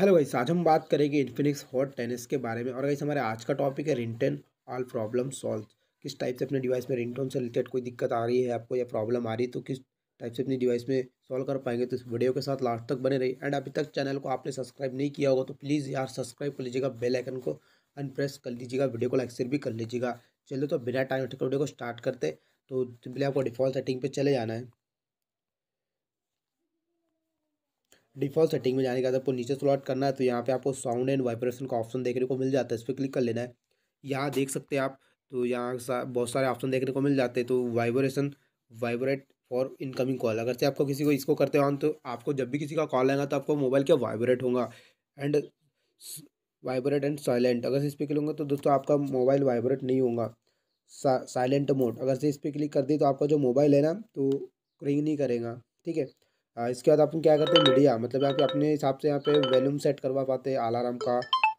hello guys आज हम बात करेंगे इन्फिनिक्स हॉट टेनिस के बारे में और गाइस हमारे आज का टॉपिक है रिंटन ऑल प्रॉब्लम सॉल्व किस टाइप से अपने डिवाइस में रिंटोन से रिलेटेड कोई दिक्कत आ रही है आपको या प्रॉब्लम आ रही है तो किस टाइप से अपनी डिवाइस में सॉल्व कर पाएंगे तो इस वीडियो के साथ लास्ट तक बने रही एंड अभी तक चैनल को आपने सब्सक्राइब नहीं किया होगा तो प्लीज़ यार सब्सक्राइब कर लीजिएगा बेल आइकन को अनप्रेस कर लीजिएगा वीडियो को लाइक शेयर भी कर लीजिएगा चलो तो बिना टाइम वीडियो को स्टार्ट करते तो सिंपली आपको डिफॉल्ट सेटिंग पर चले जाना है डिफॉल्ट सेटिंग में जाने के बाद आपको नीचे स्लॉट करना है तो यहाँ पे आपको साउंड एंड वाइब्रेशन का ऑप्शन देखने को मिल जाता है इस पर क्लिक कर लेना है यहाँ देख सकते हैं आप तो यहाँ सा, बहुत सारे ऑप्शन देखने को मिल जाते हैं तो vibration vibrate for incoming call अगर से आपको किसी को इसको करते ऑन तो आपको जब भी किसी का कॉल आएगा तो आपको मोबाइल क्या वाइब्रेट होगा एंड वाइब्रेट एंड साइलेंट अगर से इस पर क्लिक होंगे तो दोस्तों आपका मोबाइल वाइब्रेट नहीं होगा साइलेंट मोड अगर से इस पर क्लिक कर दी तो आपका जो मोबाइल है ना तो रिंग नहीं करेगा ठीक है इसके बाद अपन क्या करते हैं मीडिया मतलब यहाँ पे अपने हिसाब से यहाँ पे वैल्यूम सेट करवा पाते हैं अलार्म का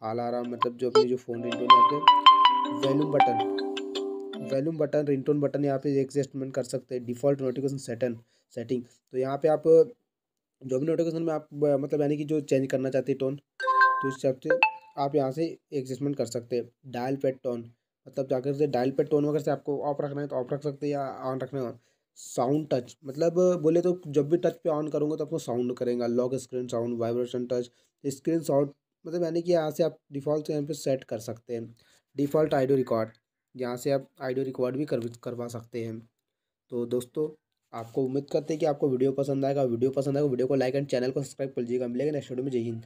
अलार्म मतलब जो अपनी जो फ़ोन रिंगटोन यहाँ पे volume button volume button ringtone button यहाँ पे एडजस्टमेंट कर सकते हैं डिफ़ॉल्ट नोटिफिकेशन सेटन सेटिंग तो यहाँ पे आप जो भी नोटिफिकेशन में आप मतलब यानी कि जो चेंज करना चाहते हैं टोन तो इस हिसाब से आप यहाँ से एडजस्टमेंट कर सकते हैं डायल पेड टोन मतलब जाकर से डायल पेड टोन वगैरह से आपको ऑफ रखना है तो ऑफ रख सकते हैं या ऑन रखना है साउंड टच मतलब बोले तो जब भी टच पे ऑन करूँगा तो आपको साउंड करेगा lock screen sound vibration touch screen sound मतलब यानी कि यहाँ से आप डिफ़ॉल्ट यहाँ पे सेट कर सकते हैं डिफ़ॉल्ट आइडियो रिकॉर्ड यहाँ से आप आइडियो रिकॉर्ड भी कर करवा सकते हैं तो दोस्तों आपको उम्मीद करते हैं कि आपको वीडियो पसंद आएगा वीडियो पसंद आएगा वीडियो तो को लाइक एंड चैनल को सब्सक्राइब कर लीजिएगा मिलेगा नेक्स्ट वीडियो में जय हिंद